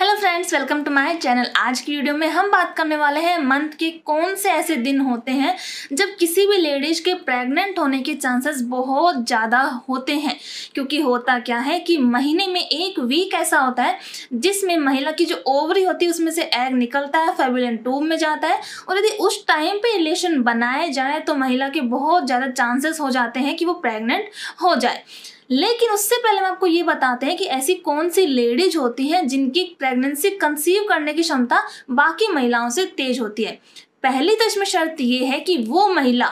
hello friends welcome to my channel आज की video में हम बात करने वाले हैं मंथ के कौन से ऐसे दिन होते हैं जब किसी भी लेडीज के प्रेग्नेंट होने के चांसेस बहुत ज़्यादा होते हैं क्योंकि होता क्या है कि महीने में एक वीक ऐसा होता है जिसमें महिला की जो ओवरी होती है उसमें से एग निकलता है फेबुलन टूब में जाता है और यदि उस टाइम पर रिलेशन बनाए जाए तो महिला के बहुत ज़्यादा चांसेस हो जाते हैं कि वो प्रेगनेंट हो जाए लेकिन उससे पहले हम आपको ये बताते हैं कि ऐसी कौन सी लेडीज होती हैं जिनकी प्रेगनेंसी कंसीव करने की क्षमता बाकी महिलाओं से तेज होती है पहली दशम तो शर्त ये है कि वो महिला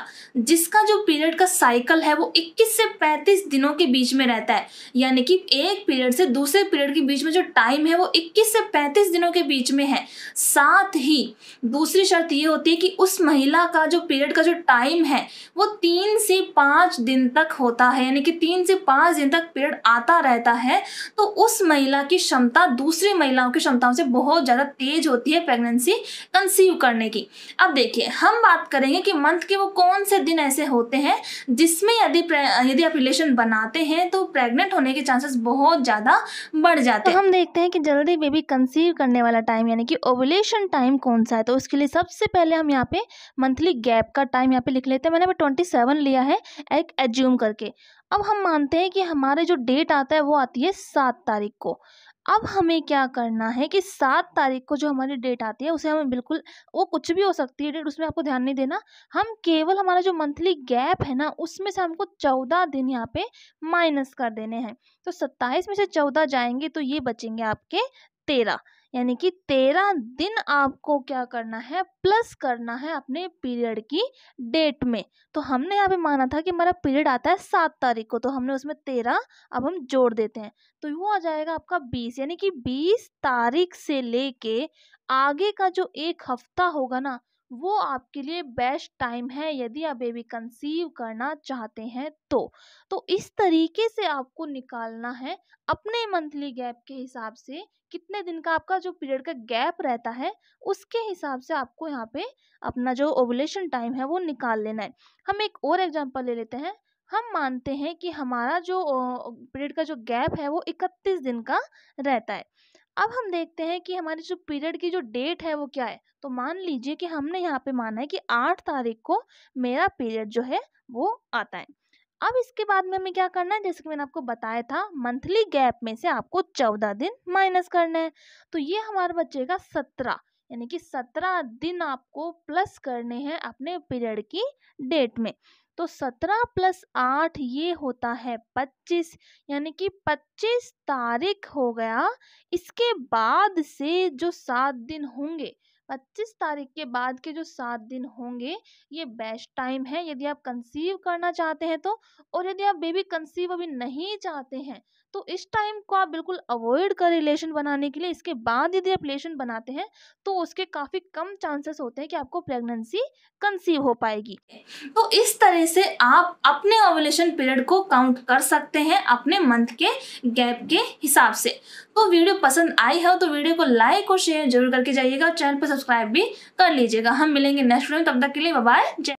जिसका जो पीरियड का साइकिल है वो 21 से 35 दिनों के बीच में रहता है यानी कि एक पीरियड से दूसरे पीरियड के बीच में जो टाइम है वो 21 से 35 दिनों के बीच में है साथ ही दूसरी शर्त ये होती है कि उस महिला का जो पीरियड का जो टाइम है वो तीन से पाँच दिन तक होता है यानी कि तीन से पाँच दिन तक पीरियड आता रहता है तो उस महिला की क्षमता दूसरी महिलाओं की क्षमताओं से बहुत ज़्यादा तेज होती है प्रेगनेंसी कंसीव करने की अब देखिए हम बात करेंगे कि मंथ के वो कौन से दिन ऐसे होते हैं जिसमें यदि यदि आप रिलेशन बनाते हैं तो प्रेग्नेंट होने के चांसेस बहुत ज़्यादा बढ़ जाते तो हैं तो हम देखते हैं कि जल्दी बेबी कंसीव करने वाला टाइम यानी कि ओवलेशन टाइम कौन सा है तो उसके लिए सबसे पहले हम यहाँ पे मंथली गैप का टाइम यहाँ पे लिख लेते हैं मैंने ट्वेंटी सेवन लिया है एक एज्यूम करके अब हम मानते हैं कि हमारे जो डेट आता है वो आती है सात तारीख को अब हमें क्या करना है कि सात तारीख को जो हमारी डेट आती है उसे हमें बिल्कुल वो कुछ भी हो सकती है डेट उसमें आपको ध्यान नहीं देना हम केवल हमारा जो मंथली गैप है ना उसमें से हमको चौदह दिन यहाँ पे माइनस कर देने हैं तो सत्ताईस में से चौदह जाएंगे तो ये बचेंगे आपके तेरह यानी कि तेरह दिन आपको क्या करना है प्लस करना है अपने पीरियड की डेट में तो हमने यहाँ पे माना था कि हमारा पीरियड आता है सात तारीख को तो हमने उसमें तेरह अब हम जोड़ देते हैं तो वो आ जाएगा आपका बीस यानी कि बीस तारीख से लेके आगे का जो एक हफ्ता होगा ना वो आपके लिए बेस्ट टाइम है यदि आप बेबी कंसीव करना चाहते हैं तो तो इस तरीके से आपको निकालना है अपने मंथली गैप के हिसाब से कितने दिन का आपका जो पीरियड का गैप रहता है उसके हिसाब से आपको यहाँ पे अपना जो ओवलेशन टाइम है वो निकाल लेना है हम एक और एग्जाम्पल ले लेते हैं हम मानते हैं कि हमारा जो पीरियड का जो गैप है वो इकतीस दिन का रहता है अब हम देखते हैं कि हमारी जो पीरियड की जो डेट है वो क्या है तो मान लीजिए कि हमने यहाँ पे माना है कि आठ तारीख को मेरा पीरियड जो है वो आता है अब इसके बाद में हमें क्या करना है जैसे कि मैंने आपको बताया था मंथली गैप में से आपको चौदह दिन माइनस करना है तो ये हमारा बचेगा सत्रह यानी कि सत्रह दिन आपको प्लस करने हैं अपने पीरियड की डेट में तो सत्रह प्लस आठ ये होता है पच्चीस यानी कि पच्चीस तारीख हो गया इसके बाद से जो सात दिन होंगे पच्चीस तारीख के बाद के जो सात दिन होंगे ये बेस्ट टाइम है यदि आप कंसीव करना चाहते हैं तो और यदि आप बेबी कंसीव अभी नहीं चाहते हैं तो इस टाइम को आप बिल्कुल अवॉइड करें रिलेशन बनाने के लिए इसके बाद यदि आप रिलेशन बनाते हैं तो उसके काफ़ी कम चांसेस होते हैं कि आपको प्रेगनेंसी कंसीव हो पाएगी तो इस तरह से आप अपने ओवुलेशन पीरियड को काउंट कर सकते हैं अपने मंथ के गैप के हिसाब से तो वीडियो पसंद आई हो तो वीडियो को लाइक और शेयर जरूर करके जाइएगा चैनल पर सब्सक्राइब भी कर लीजिएगा हम मिलेंगे नेक्स्ट वीडियो तब तक के लिए बाय जय